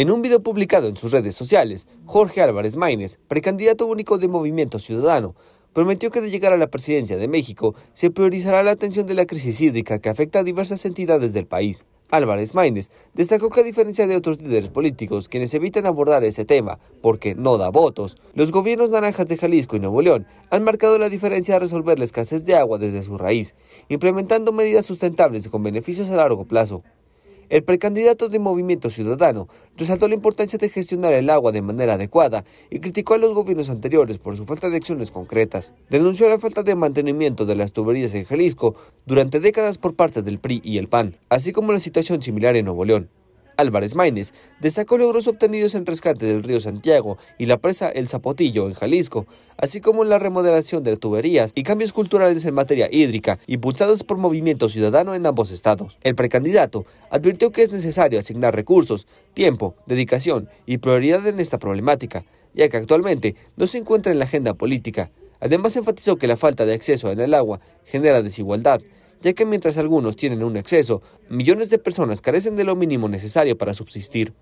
En un video publicado en sus redes sociales, Jorge Álvarez Maínez, precandidato único de Movimiento Ciudadano, prometió que de llegar a la presidencia de México se priorizará la atención de la crisis hídrica que afecta a diversas entidades del país. Álvarez Maínez destacó que a diferencia de otros líderes políticos quienes evitan abordar ese tema porque no da votos, los gobiernos naranjas de Jalisco y Nuevo León han marcado la diferencia a resolver la escasez de agua desde su raíz, implementando medidas sustentables con beneficios a largo plazo. El precandidato de Movimiento Ciudadano resaltó la importancia de gestionar el agua de manera adecuada y criticó a los gobiernos anteriores por su falta de acciones concretas. Denunció la falta de mantenimiento de las tuberías en Jalisco durante décadas por parte del PRI y el PAN, así como la situación similar en Nuevo León. Álvarez Maínez destacó logros obtenidos en rescate del río Santiago y la presa El Zapotillo en Jalisco, así como en la remodelación de tuberías y cambios culturales en materia hídrica impulsados por movimiento ciudadano en ambos estados. El precandidato advirtió que es necesario asignar recursos, tiempo, dedicación y prioridad en esta problemática, ya que actualmente no se encuentra en la agenda política. Además enfatizó que la falta de acceso en el agua genera desigualdad, ya que mientras algunos tienen un exceso, millones de personas carecen de lo mínimo necesario para subsistir.